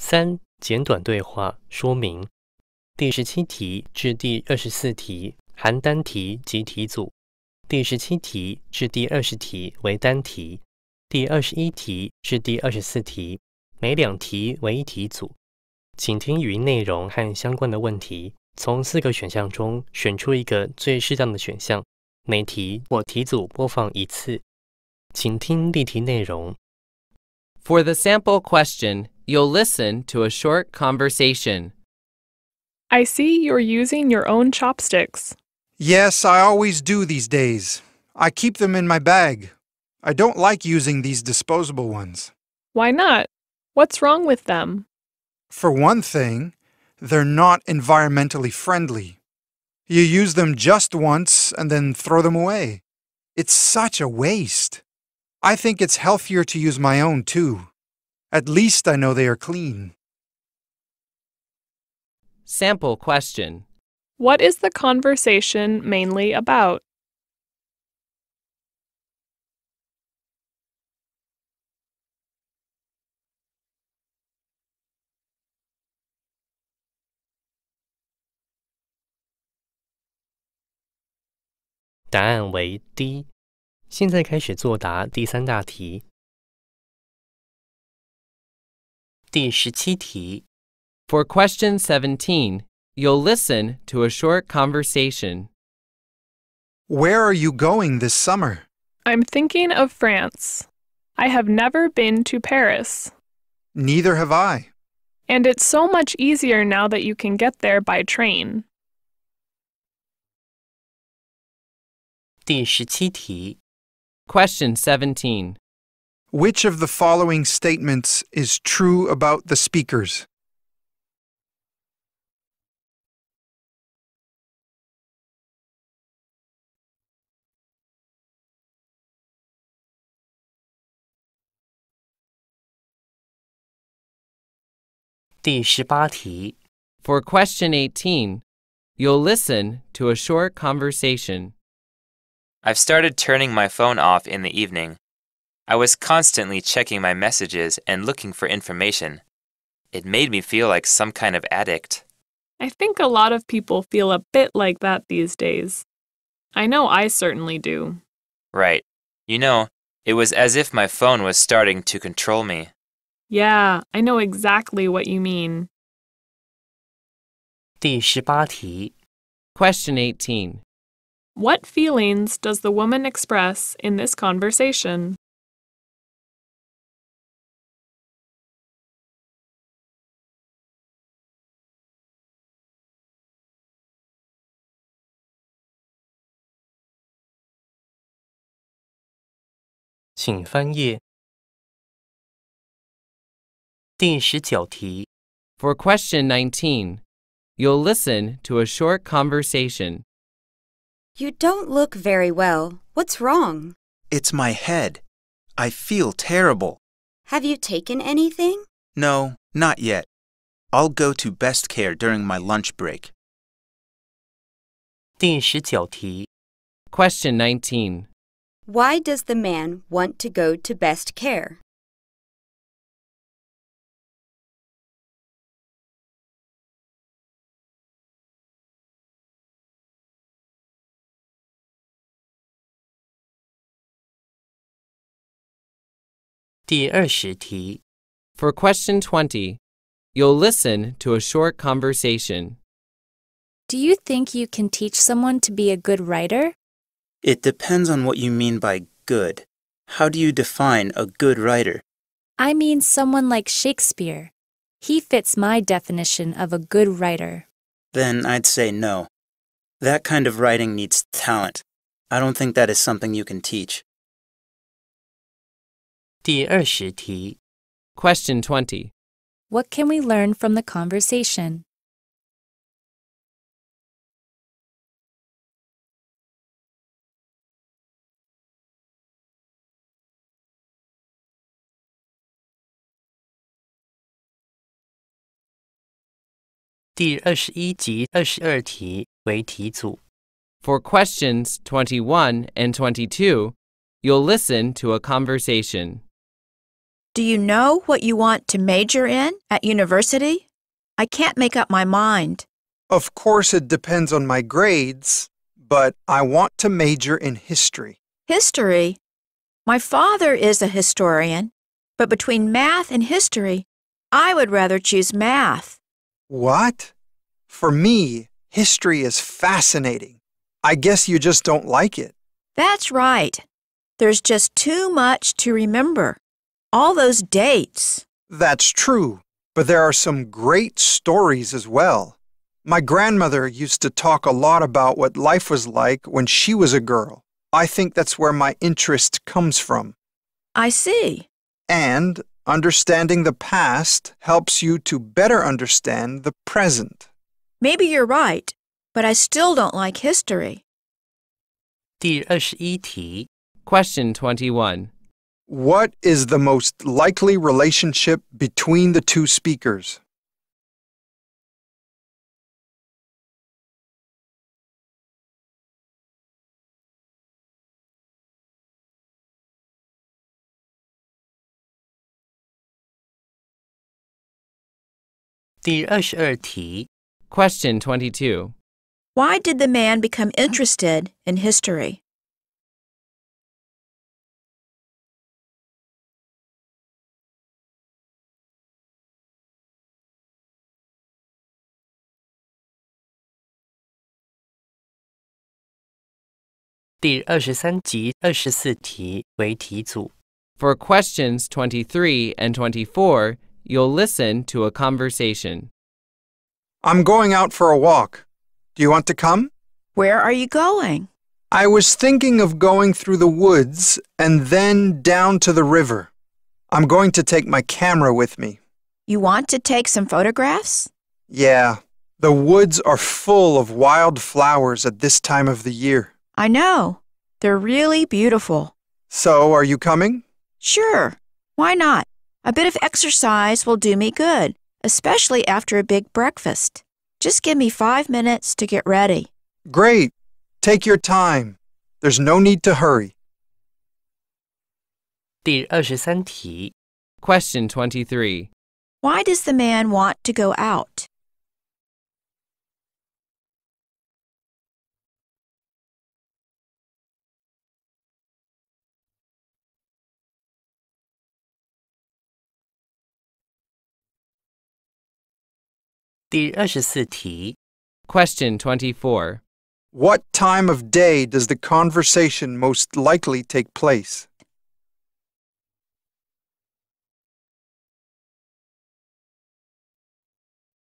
三简短对话说明：第十七题至第二十四题含单题及题组。第十七题至第二十题为单题，第二十一题至第二十四题每两题为一题组。请听语音内容和相关的问题，从四个选项中选出一个最适当的选项。每题或题组播放一次，请听例题内容。For the sample question. you'll listen to a short conversation. I see you're using your own chopsticks. Yes, I always do these days. I keep them in my bag. I don't like using these disposable ones. Why not? What's wrong with them? For one thing, they're not environmentally friendly. You use them just once and then throw them away. It's such a waste. I think it's healthier to use my own too. At least I know they are clean. Sample question What is the conversation mainly about? 答案为 D。现在开始作答第三大题。第十七题。For question 17, you'll listen to a short conversation. Where are you going this summer? I'm thinking of France. I have never been to Paris. Neither have I. And it's so much easier now that you can get there by train. 第十七题。Question 17. Which of the following statements is true about the speakers? For question 18, you'll listen to a short conversation. I've started turning my phone off in the evening I was constantly checking my messages and looking for information. It made me feel like some kind of addict. I think a lot of people feel a bit like that these days. I know I certainly do. Right. You know, it was as if my phone was starting to control me. Yeah, I know exactly what you mean. 第十八题. Question 18. What feelings does the woman express in this conversation? 请翻页。第十九题。For question 19, you'll listen to a short conversation. You don't look very well. What's wrong? It's my head. I feel terrible. Have you taken anything? No, not yet. I'll go to best care during my lunch break. 第十九题. Question 19. Why does the man want to go to best care? For question 20, you'll listen to a short conversation. Do you think you can teach someone to be a good writer? It depends on what you mean by good. How do you define a good writer? I mean someone like Shakespeare. He fits my definition of a good writer. Then I'd say no. That kind of writing needs talent. I don't think that is something you can teach. 第二十题 Question 20 What can we learn from the conversation? 第二十一及二十二题为题组。For questions 21 and 22, you'll listen to a conversation. Do you know what you want to major in at university? I can't make up my mind. Of course, it depends on my grades, but I want to major in history. History? My father is a historian, but between math and history, I would rather choose math. What? For me, history is fascinating. I guess you just don't like it. That's right. There's just too much to remember. All those dates. That's true, but there are some great stories as well. My grandmother used to talk a lot about what life was like when she was a girl. I think that's where my interest comes from. I see. And Understanding the past helps you to better understand the present. Maybe you're right, but I still don't like history. 第二十一题, question 21. What is the most likely relationship between the two speakers? Question 22. Why did the man become interested in history? For questions 23 and 24, you'll listen to a conversation. I'm going out for a walk. Do you want to come? Where are you going? I was thinking of going through the woods and then down to the river. I'm going to take my camera with me. You want to take some photographs? Yeah. The woods are full of wild flowers at this time of the year. I know. They're really beautiful. So, are you coming? Sure. Why not? A bit of exercise will do me good, especially after a big breakfast. Just give me five minutes to get ready. Great. Take your time. There's no need to hurry. 第二十三题 Question 23. Why does the man want to go out? Question 24. What time of day does the conversation most likely take place?